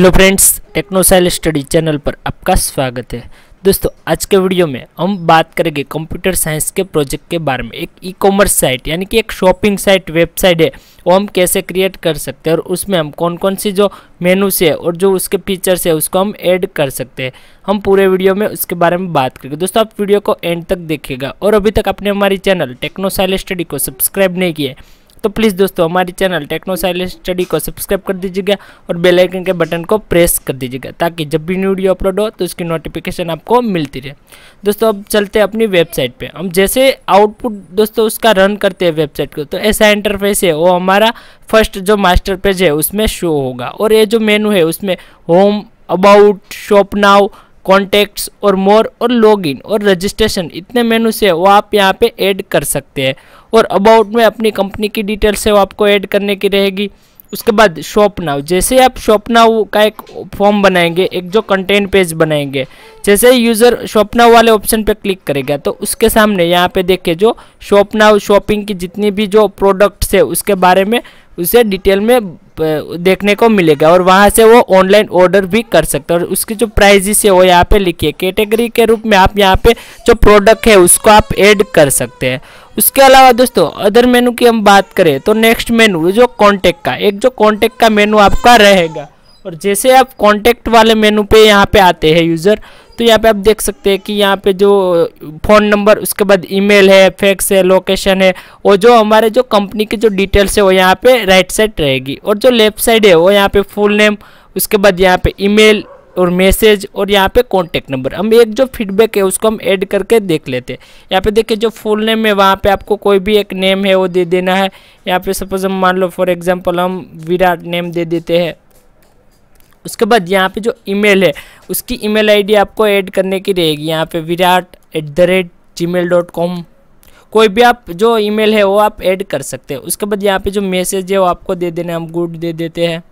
hello friends टेक्नोसाइल study channel पर आपका स्वागत है दोस्तों आज के वीडियो में हम बात करेंगे कंप्यूटर साइंस के प्रोजेक्ट के बारे में एक ई कॉमर्स साइट यानी कि एक शॉपिंग साइट वेबसाइट है वो हम कैसे क्रिएट कर सकते हैं और उसमें हम कौन कौन सी जो मेनू से और जो उसके फीचर्स है उसको हम ऐड कर सकते हैं हम पूरे वीडियो में उसके बारे में बात करेंगे दोस्तों आप वीडियो को एंड तक देखिएगा और अभी तक आपने हमारी चैनल टेक्नोसाइल स्टडी को सब्सक्राइब नहीं किया तो प्लीज़ दोस्तों हमारी चैनल टेक्नो साइलेंस स्टडी को सब्सक्राइब कर दीजिएगा और बेल आइकन के बटन को प्रेस कर दीजिएगा ताकि जब भी न्यू वीडियो अपलोड हो तो उसकी नोटिफिकेशन आपको मिलती रहे दोस्तों अब चलते हैं अपनी वेबसाइट पे हम जैसे आउटपुट दोस्तों उसका रन करते हैं वेबसाइट को तो ऐसा इंटरफेस है वो हमारा फर्स्ट जो मास्टर पेज है उसमें शो होगा और ये जो मेनू है उसमें home about shop now contacts और मोर और लॉगिन और रजिस्ट्रेशन इतने मेनू से वो आप यहाँ पे ऐड कर सकते हैं और अबाउट में अपनी कंपनी की डिटेल्स है वो आपको ऐड करने की रहेगी उसके बाद शॉप नाउ जैसे आप शॉप नाउ का एक फॉर्म बनाएंगे एक जो कंटेंट पेज बनाएंगे जैसे यूज़र शॉप नाउ वाले ऑप्शन पर क्लिक करेगा तो उसके सामने यहाँ पे देखिए जो शॉप नाउ शॉपिंग की जितनी भी जो प्रोडक्ट्स है उसके बारे में उसे डिटेल में देखने को मिलेगा और वहाँ से वो ऑनलाइन ऑर्डर भी कर सकते हैं और उसकी जो प्राइजिस है वो यहाँ पर लिखिए कैटेगरी के रूप में आप यहाँ पर जो प्रोडक्ट है उसको आप ऐड कर सकते हैं उसके अलावा दोस्तों अदर मेनू की हम बात करें तो नेक्स्ट मेनू जो कॉन्टेक्ट का एक जो कॉन्टेक्ट का मेनू आपका रहेगा और जैसे आप कॉन्टेक्ट वाले मेनू पे यहाँ पे आते हैं यूज़र तो यहाँ पे आप देख सकते हैं कि यहाँ पे जो फ़ोन नंबर उसके बाद ईमेल है फैक्स है लोकेशन है और जो हमारे जो कंपनी की जो डिटेल्स है वो यहाँ पे राइट साइड रहेगी और जो लेफ्ट साइड है वो यहाँ पे फुल नेम उसके बाद यहाँ पे ईमेल और मैसेज और यहाँ पे कॉन्टैक्ट नंबर हम एक जो फीडबैक है उसको हम ऐड करके देख लेते हैं यहाँ पे देखिए जो फुल नेम है वहाँ पे आपको कोई भी एक नेम है वो दे देना है यहाँ पे सपोज हम मान लो फॉर एग्जांपल हम विराट नेम दे देते हैं उसके बाद यहाँ पे जो ईमेल है उसकी ईमेल आईडी आपको ऐड करने की रहेगी यहाँ पर Virat at the rate Gmail dot com कोई भी आप जो ईमेल है वो आप ऐड कर सकते हैं उसके बाद यहाँ पर जो मैसेज है वो आपको दे देना हम गुड दे देते हैं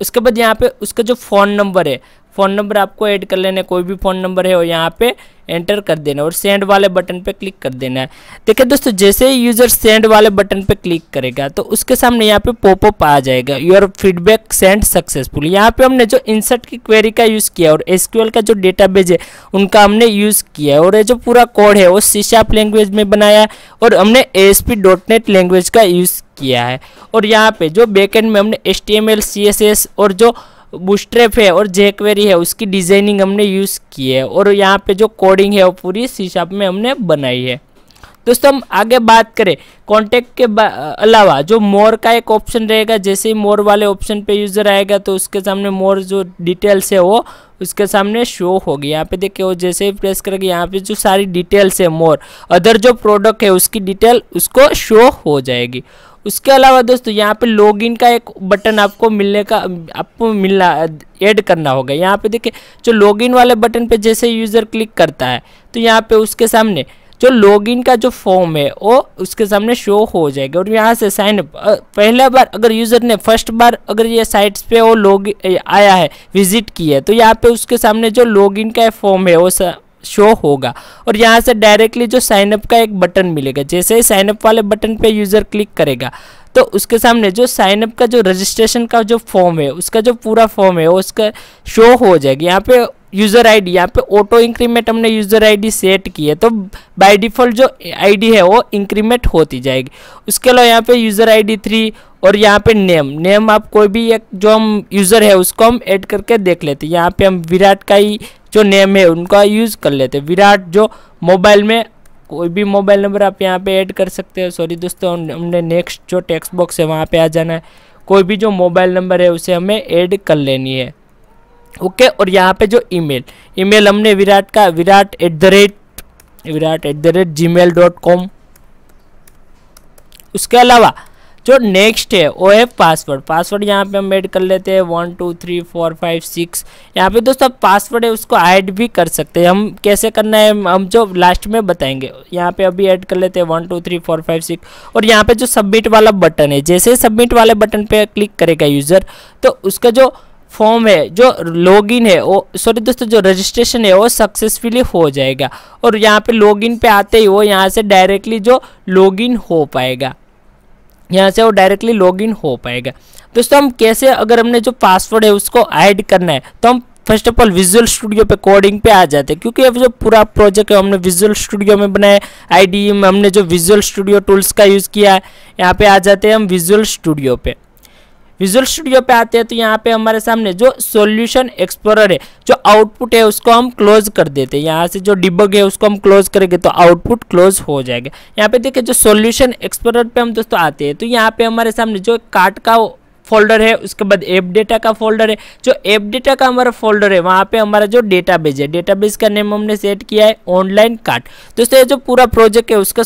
उसके बाद यहाँ पे उसका जो फ़ोन नंबर है फ़ोन नंबर आपको ऐड कर लेना है कोई भी फ़ोन नंबर है और यहाँ पे एंटर कर देना और सेंड वाले बटन पे क्लिक कर देना है देखिए दोस्तों जैसे ही यूज़र सेंड वाले बटन पे क्लिक करेगा तो उसके सामने यहाँ पे पॉपअप आ जाएगा योर फीडबैक सेंड सक्सेसफुल यहाँ पे हमने जो इंसर्ट की क्वेरी का यूज़ किया और एस का जो डेटा है उनका हमने यूज़ किया और ये जो पूरा कोड है वो सीशाप लैंग्वेज में बनाया और हमने एस लैंग्वेज का यूज़ किया है और यहाँ पर जो बैकेंड में हमने एच टी और जो बूस्ट्रेप है और जेकवेरी है उसकी डिज़ाइनिंग हमने यूज़ की है और यहाँ पे जो कोडिंग है वो पूरी सी में हमने बनाई है दोस्तों हम आगे बात करें कॉन्टैक्ट के अलावा जो मोर का एक ऑप्शन रहेगा जैसे ही मोर वाले ऑप्शन पे यूज़र आएगा तो उसके सामने मोर जो डिटेल्स है वो उसके सामने शो होगी यहाँ पे देखिए वो जैसे ही प्रेस करेगी यहाँ पे जो सारी डिटेल्स है मोर अदर जो प्रोडक्ट है उसकी डिटेल उसको शो हो जाएगी उसके अलावा दोस्तों यहाँ पे लॉगिन का एक बटन आपको मिलने का आपको मिलना ऐड करना होगा यहाँ पे देखिए जो लॉगिन वाले बटन पे जैसे यूज़र क्लिक करता है तो यहाँ पे उसके सामने जो लॉगिन का जो फॉर्म है वो उसके सामने शो हो जाएगा और यहाँ से साइन अप पहला बार अगर यूज़र ने फर्स्ट बार अगर ये साइट्स पे वो लॉग आया है विजिट किया है तो यहाँ पे उसके सामने जो लॉगिन का फॉर्म है वो शो होगा और यहाँ से डायरेक्टली जो साइनअप का एक बटन मिलेगा जैसे ही साइनअप वाले बटन पे यूज़र क्लिक करेगा तो उसके सामने जो साइनअप का जो रजिस्ट्रेशन का जो फॉर्म है उसका जो पूरा फॉर्म है वो उसका शो हो जाएगा यहाँ पे यूज़र आईडी यहाँ पे ऑटो इंक्रीमेंट हमने यूज़र आईडी सेट की है तो बाय डिफ़ॉल्ट जो आईडी है वो इंक्रीमेंट होती जाएगी उसके अलावा यहाँ पे यूज़र आईडी थ्री और यहाँ पे नेम नेम आप कोई भी एक जो हम यूज़र है उसको हम ऐड करके देख लेते हैं यहाँ पे हम विराट का ही जो नेम है उनका यूज़ कर लेते हैं विराट जो मोबाइल में कोई भी मोबाइल नंबर आप यहाँ पर ऐड कर सकते हैं सॉरी दोस्तों हमने नेक्स्ट जो टेक्स्ट बॉक्स है वहाँ पर आ जाना है कोई भी जो मोबाइल नंबर है उसे हमें ऐड कर लेनी है ओके और यहाँ पे जो ईमेल ईमेल हमने विराट का Virat at the rate Virat at the rate Gmail dot com उसके अलावा जो नेक्स्ट है वो है पासवर्ड पासवर्ड यहाँ पे हम ऐड कर लेते हैं one two three four five six यहाँ पे दोस्तों पासवर्ड है उसको ऐड भी कर सकते हैं हम कैसे करना है हम जो लास्ट में बताएंगे यहाँ पे अभी ऐड कर लेते हैं one two three four five six और यहाँ पे जो सबमिट वाला बटन है जैसे सबमिट वाले बटन पर क्लिक करेगा यूज़र तो उसका जो फॉर्म है जो लॉगिन है वो सॉरी दोस्तों जो रजिस्ट्रेशन है वो सक्सेसफुली हो जाएगा और यहाँ पे लॉगिन पे आते ही वो यहाँ से डायरेक्टली जो लॉगिन हो पाएगा यहाँ से वो डायरेक्टली लॉगिन हो पाएगा दोस्तों हम कैसे अगर हमने जो पासवर्ड है उसको ऐड करना है तो हम first of all Visual Studio पे कोडिंग पे आ जाते हैं क्योंकि अब जो पूरा प्रोजेक्ट है हमने विजुअल स्टूडियो में बनाया आई में e हमने जो विजुअल स्टूडियो टूल्स का यूज़ किया है यहाँ पे आ जाते हैं हम विजुअल स्टूडियो पे विजुअल स्टूडियो पे आते हैं तो यहाँ पे हमारे सामने जो सॉल्यूशन एक्सप्लोरर है जो आउटपुट है उसको हम क्लोज कर देते हैं यहाँ से जो डिबग है उसको हम क्लोज करेंगे तो आउटपुट क्लोज हो जाएगा यहाँ पे देखिए जो सॉल्यूशन एक्सप्लोरर पे हम दोस्तों आते हैं तो यहाँ पे हमारे सामने जो कार्ट का फोल्डर है उसके बाद एप डेटा का फोल्डर है जो एप डेटा का हमारा फोल्डर है वहाँ पे हमारा जो डेटाबेस है डेटाबेस का नेम हमने सेट किया है ऑनलाइन कार्ड दोस्तों ये जो पूरा प्रोजेक्ट है उसका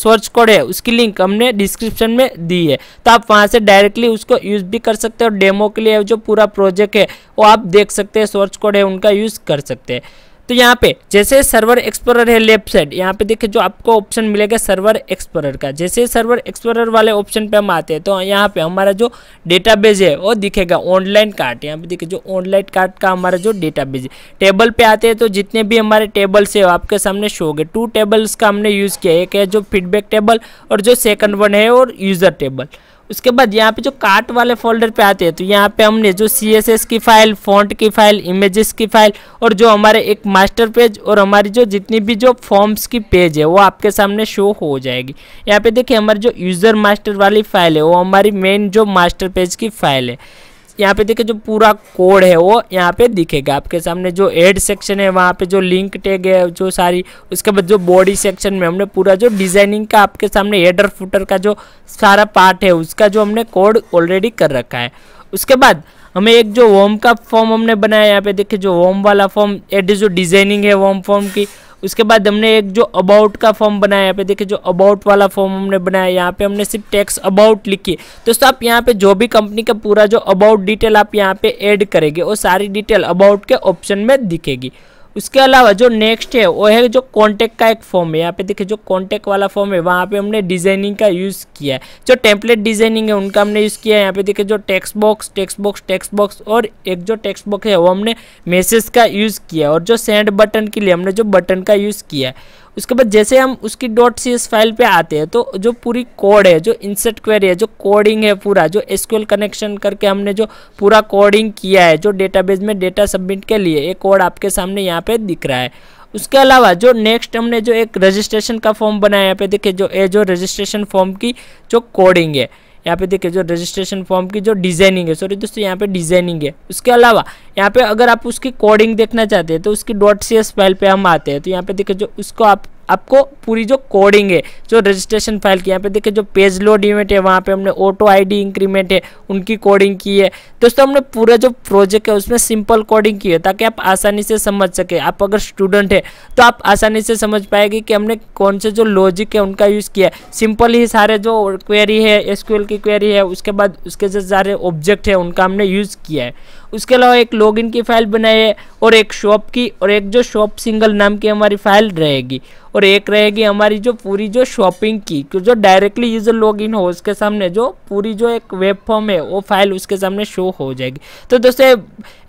सोर्स कोड है उसकी लिंक हमने डिस्क्रिप्शन में दी है तो आप वहाँ से डायरेक्टली उसको यूज़ भी कर सकते हैं और डेमो के लिए जो पूरा प्रोजेक्ट है वो आप देख सकते हैं सोर्च कोड है उनका यूज़ कर सकते हैं तो यहाँ पे जैसे सर्वर एक्सप्लोरर है लेफ्ट साइड यहाँ पे देखिए जो आपको ऑप्शन मिलेगा सर्वर एक्सप्लोरर का जैसे सर्वर एक्सप्लोरर वाले ऑप्शन पे हम आते हैं तो यहाँ पे हमारा जो डेटाबेस है वो दिखेगा ऑनलाइन कार्ड यहाँ पे देखिए जो ऑनलाइन कार्ड का हमारा जो डेटाबेस है टेबल पे आते हैं तो जितने भी हमारे टेबल्स है आपके सामने शो गए टू टेबल्स का हमने यूज़ किया एक है जो फीडबैक टेबल और जो सेकंड वन है और यूज़र टेबल उसके बाद यहाँ पे जो कार्ट वाले फोल्डर पे आते हैं तो यहाँ पे हमने जो सी की फाइल फॉन्ट की फाइल इमेजेस की फाइल और जो हमारे एक मास्टर पेज और हमारी जो जितनी भी जो फॉर्म्स की पेज है वो आपके सामने शो हो जाएगी यहाँ पे देखिए हमारी जो यूज़र मास्टर वाली फाइल है वो हमारी मेन जो मास्टर पेज की फाइल है यहाँ पे देखिए जो पूरा कोड है वो यहाँ पे दिखेगा आपके सामने जो एड सेक्शन है वहाँ पे जो लिंक टैग है जो सारी उसके बाद जो बॉडी सेक्शन में हमने पूरा जो डिजाइनिंग का आपके सामने हेडर फुटर का जो सारा पार्ट है उसका जो हमने कोड ऑलरेडी कर रखा है उसके बाद हमें एक जो होम का फॉर्म हमने बनाया यहाँ पे देखिए जो होम वाला फॉर्म एड जो डिजाइनिंग है होम फॉर्म की उसके बाद हमने एक जो अबाउट का फॉर्म बनाया यहाँ पे देखिए जो अबाउट वाला फॉर्म हमने बनाया यहाँ पे हमने सिर्फ टैक्स अबाउट लिखी दोस्तों आप यहाँ पे जो भी कंपनी का पूरा जो अबाउट डिटेल आप यहाँ पे ऐड करेंगे वो सारी डिटेल अबाउट के ऑप्शन में दिखेगी उसके अलावा जो नेक्स्ट है वो है जो कॉन्टेक्ट का एक फॉर्म है यहाँ पे देखिए जो कॉन्टेक्ट वाला फॉर्म है वहाँ पे हमने डिजाइनिंग का यूज़ किया है जो टेम्पलेट डिजाइनिंग है उनका हमने यूज़ किया है यहाँ पे देखिए जो text box text box text box और एक जो टेक्स्ट बॉक्स है वो हमने मैसेज का यूज़ किया और जो सेंड बटन के लिए हमने जो बटन का यूज़ किया है उसके बाद जैसे हम उसकी डॉट सी फाइल पे आते हैं तो जो पूरी कोड है जो इंसर्ट क्वेरी है जो कोडिंग है पूरा जो एसक्यूएल कनेक्शन करके हमने जो पूरा कोडिंग किया है जो डेटाबेस में डेटा सबमिट के लिए ये कोड आपके सामने यहाँ पे दिख रहा है उसके अलावा जो नेक्स्ट हमने जो एक रजिस्ट्रेशन का फॉर्म बनाया यहाँ पे देखिए जो ए जो रजिस्ट्रेशन फॉर्म की जो कोडिंग है यहाँ पे देखिए जो रजिस्ट्रेशन फॉर्म की जो डिजाइनिंग है सॉरी दोस्तों यहाँ पे डिजाइनिंग है उसके अलावा यहाँ पे अगर आप उसकी कोडिंग देखना चाहते हैं तो उसकी डॉट सी एस फाइल पे हम आते हैं तो यहाँ पे देखिए जो उसको आप आपको पूरी जो कोडिंग है जो रजिस्ट्रेशन फाइल की यहाँ पे देखिए जो पेज लोड इवेंट है वहाँ पे हमने ऑटो आईडी इंक्रीमेंट है उनकी कोडिंग की है दोस्तों हमने पूरा जो प्रोजेक्ट है उसमें सिंपल कोडिंग की है ताकि आप आसानी से समझ सके आप अगर स्टूडेंट है तो आप आसानी से समझ पाएंगे कि हमने कौन से जो लॉजिक है उनका यूज़ किया है सिंपल ही सारे जो क्वेरी है एस की क्वेरी है उसके बाद उसके जो सारे ऑब्जेक्ट है उनका हमने यूज़ किया है उसके अलावा एक लॉगिन की फाइल है और एक शॉप की और एक जो शॉप सिंगल नाम की हमारी फाइल रहेगी और एक रहेगी हमारी जो पूरी जो शॉपिंग की जो डायरेक्टली यूज़र लॉगिन हो उसके सामने जो पूरी जो एक वेब फॉर्म है वो फाइल उसके सामने शो हो जाएगी तो दोस्तों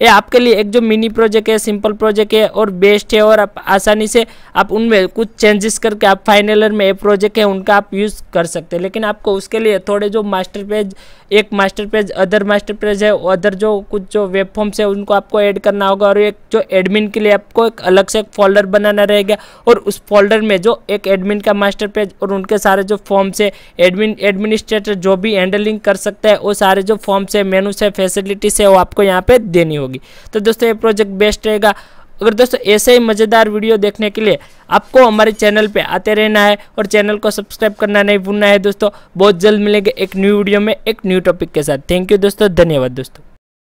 ये आपके लिए एक जो मिनी प्रोजेक्ट है सिंपल प्रोजेक्ट है और बेस्ट है और आप आसानी से आप उनमें कुछ चेंजेस करके आप फाइनल में ये प्रोजेक्ट है उनका आप यूज़ कर सकते हैं लेकिन आपको उसके लिए थोड़े जो मास्टर पेज एक master page other master page है अदर जो कुछ जो वेब फॉर्म से उनको आपको ऐड करना होगा और एक जो एडमिन के लिए आपको एक अलग से एक फोल्डर बनाना रहेगा और उस फोल्डर में जो एक एडमिन का मास्टर पेज और उनके सारे जो फॉर्म से एडमिन एडमिनिस्ट्रेटर जो भी हैंडलिंग कर सकता है वो सारे जो फॉर्म से मेनू से फैसिलिटीज है वो आपको यहाँ पे देनी होगी तो दोस्तों ये प्रोजेक्ट बेस्ट रहेगा अगर दोस्तों ऐसे ही मज़ेदार वीडियो देखने के लिए आपको हमारे चैनल पे आते रहना है और चैनल को सब्सक्राइब करना नहीं भूलना है दोस्तों बहुत जल्द मिलेंगे एक न्यू वीडियो में एक न्यू टॉपिक के साथ थैंक यू दोस्तों धन्यवाद दोस्तों